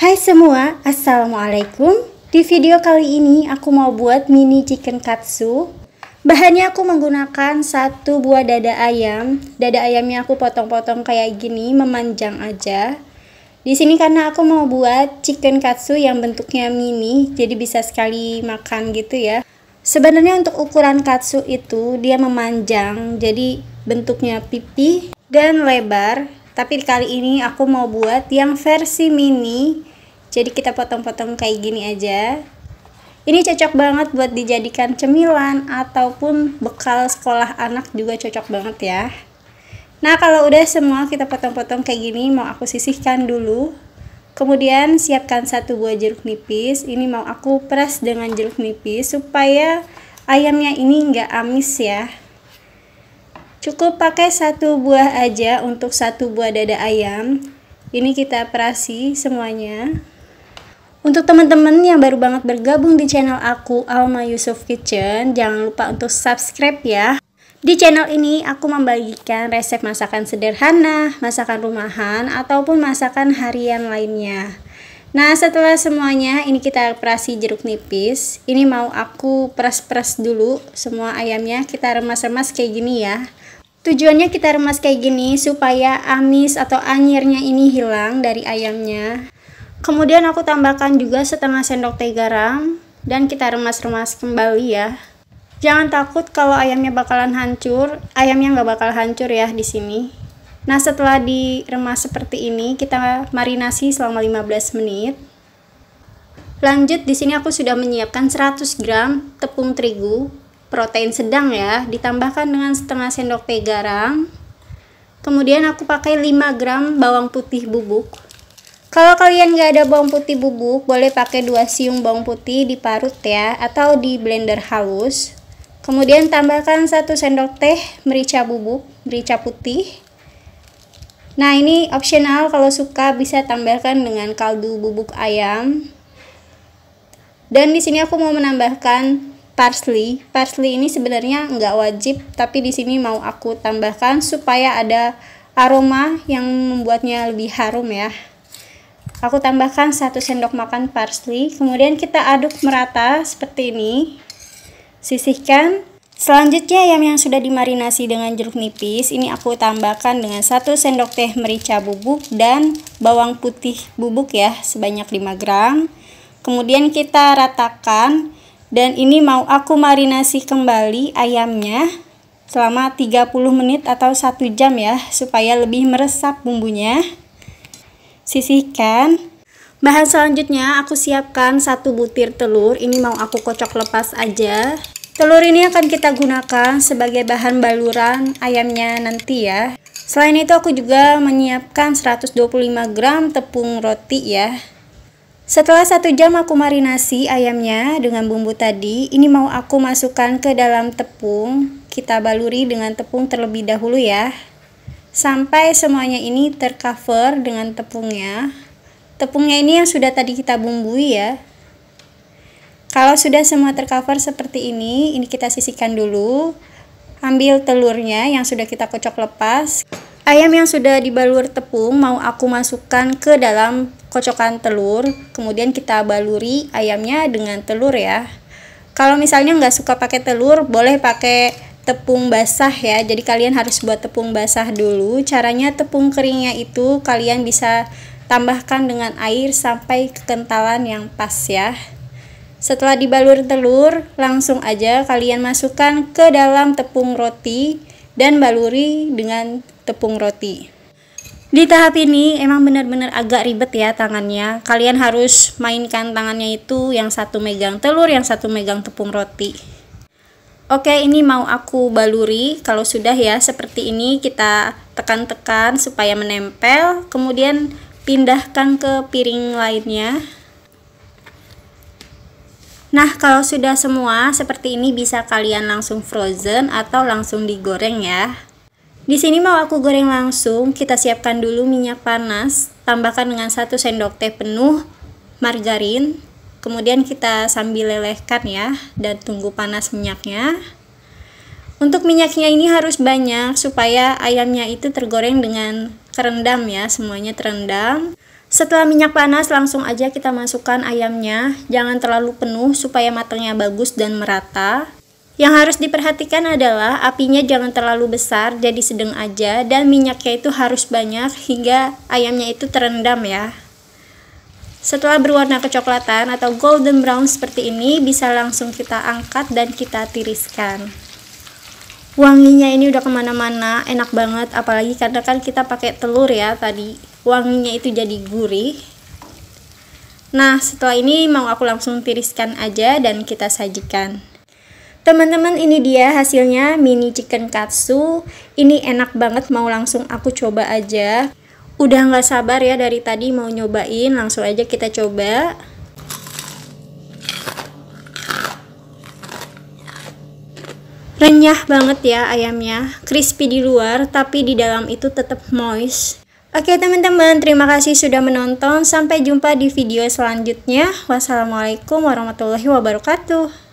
Hai semua, Assalamualaikum Di video kali ini aku mau buat mini chicken katsu Bahannya aku menggunakan satu buah dada ayam Dada ayamnya aku potong-potong kayak gini, memanjang aja di sini karena aku mau buat chicken katsu yang bentuknya mini, jadi bisa sekali makan gitu ya. Sebenarnya untuk ukuran katsu itu dia memanjang, jadi bentuknya pipih dan lebar. Tapi kali ini aku mau buat yang versi mini jadi kita potong-potong kayak gini aja ini cocok banget buat dijadikan cemilan ataupun bekal sekolah anak juga cocok banget ya nah kalau udah semua kita potong-potong kayak gini mau aku sisihkan dulu kemudian siapkan satu buah jeruk nipis ini mau aku peras dengan jeruk nipis supaya ayamnya ini nggak amis ya cukup pakai satu buah aja untuk satu buah dada ayam ini kita perasi semuanya untuk teman-teman yang baru banget bergabung di channel aku Alma Yusuf Kitchen, jangan lupa untuk subscribe ya. Di channel ini aku membagikan resep masakan sederhana, masakan rumahan, ataupun masakan harian lainnya. Nah setelah semuanya ini kita perasi jeruk nipis, ini mau aku peras-peras dulu semua ayamnya, kita remas-remas kayak gini ya. Tujuannya kita remas kayak gini supaya amis atau anyirnya ini hilang dari ayamnya. Kemudian aku tambahkan juga setengah sendok teh garam dan kita remas-remas kembali ya. Jangan takut kalau ayamnya bakalan hancur, ayamnya nggak bakal hancur ya di sini. Nah setelah diremas seperti ini, kita marinasi selama 15 menit. Lanjut di sini aku sudah menyiapkan 100 gram tepung terigu, protein sedang ya, ditambahkan dengan setengah sendok teh garam. Kemudian aku pakai 5 gram bawang putih bubuk kalau kalian nggak ada bawang putih bubuk, boleh pakai 2 siung bawang putih diparut ya, atau di blender halus. Kemudian tambahkan 1 sendok teh merica bubuk, merica putih. Nah ini opsional kalau suka bisa tambahkan dengan kaldu bubuk ayam. Dan di sini aku mau menambahkan parsley. Parsley ini sebenarnya nggak wajib, tapi di sini mau aku tambahkan supaya ada aroma yang membuatnya lebih harum ya. Aku tambahkan satu sendok makan parsley, kemudian kita aduk merata seperti ini. Sisihkan. Selanjutnya ayam yang sudah dimarinasi dengan jeruk nipis, ini aku tambahkan dengan satu sendok teh merica bubuk dan bawang putih bubuk ya sebanyak 5 gram. Kemudian kita ratakan dan ini mau aku marinasi kembali ayamnya selama 30 menit atau 1 jam ya supaya lebih meresap bumbunya sisihkan. Bahan selanjutnya aku siapkan satu butir telur, ini mau aku kocok lepas aja. Telur ini akan kita gunakan sebagai bahan baluran ayamnya nanti ya. Selain itu aku juga menyiapkan 125 gram tepung roti ya. Setelah satu jam aku marinasi ayamnya dengan bumbu tadi, ini mau aku masukkan ke dalam tepung. Kita baluri dengan tepung terlebih dahulu ya sampai semuanya ini tercover dengan tepungnya tepungnya ini yang sudah tadi kita bumbui ya kalau sudah semua tercover seperti ini ini kita sisihkan dulu ambil telurnya yang sudah kita kocok lepas ayam yang sudah dibalur tepung mau aku masukkan ke dalam kocokan telur kemudian kita baluri ayamnya dengan telur ya kalau misalnya nggak suka pakai telur boleh pakai tepung basah ya. Jadi kalian harus buat tepung basah dulu. Caranya tepung keringnya itu kalian bisa tambahkan dengan air sampai kekentalan yang pas ya. Setelah dibalur telur, langsung aja kalian masukkan ke dalam tepung roti dan baluri dengan tepung roti. Di tahap ini emang benar-benar agak ribet ya tangannya. Kalian harus mainkan tangannya itu yang satu megang telur, yang satu megang tepung roti. Oke, ini mau aku baluri. Kalau sudah ya seperti ini kita tekan-tekan supaya menempel, kemudian pindahkan ke piring lainnya. Nah, kalau sudah semua seperti ini bisa kalian langsung frozen atau langsung digoreng ya. Di sini mau aku goreng langsung, kita siapkan dulu minyak panas, tambahkan dengan satu sendok teh penuh margarin, Kemudian kita sambil lelehkan ya dan tunggu panas minyaknya. Untuk minyaknya ini harus banyak supaya ayamnya itu tergoreng dengan terendam ya, semuanya terendam. Setelah minyak panas langsung aja kita masukkan ayamnya, jangan terlalu penuh supaya matangnya bagus dan merata. Yang harus diperhatikan adalah apinya jangan terlalu besar, jadi sedang aja dan minyaknya itu harus banyak hingga ayamnya itu terendam ya. Setelah berwarna kecoklatan atau golden brown seperti ini, bisa langsung kita angkat dan kita tiriskan. Wanginya ini udah kemana-mana, enak banget, apalagi karena kan kita pakai telur ya tadi. Wanginya itu jadi gurih. Nah, setelah ini mau aku langsung tiriskan aja dan kita sajikan. Teman-teman ini dia hasilnya mini chicken katsu Ini enak banget mau langsung aku coba aja udah nggak sabar ya dari tadi mau nyobain langsung aja kita coba renyah banget ya ayamnya crispy di luar tapi di dalam itu tetap moist Oke teman-teman, terima kasih sudah menonton. Sampai jumpa di video selanjutnya. Wassalamualaikum warahmatullahi wabarakatuh.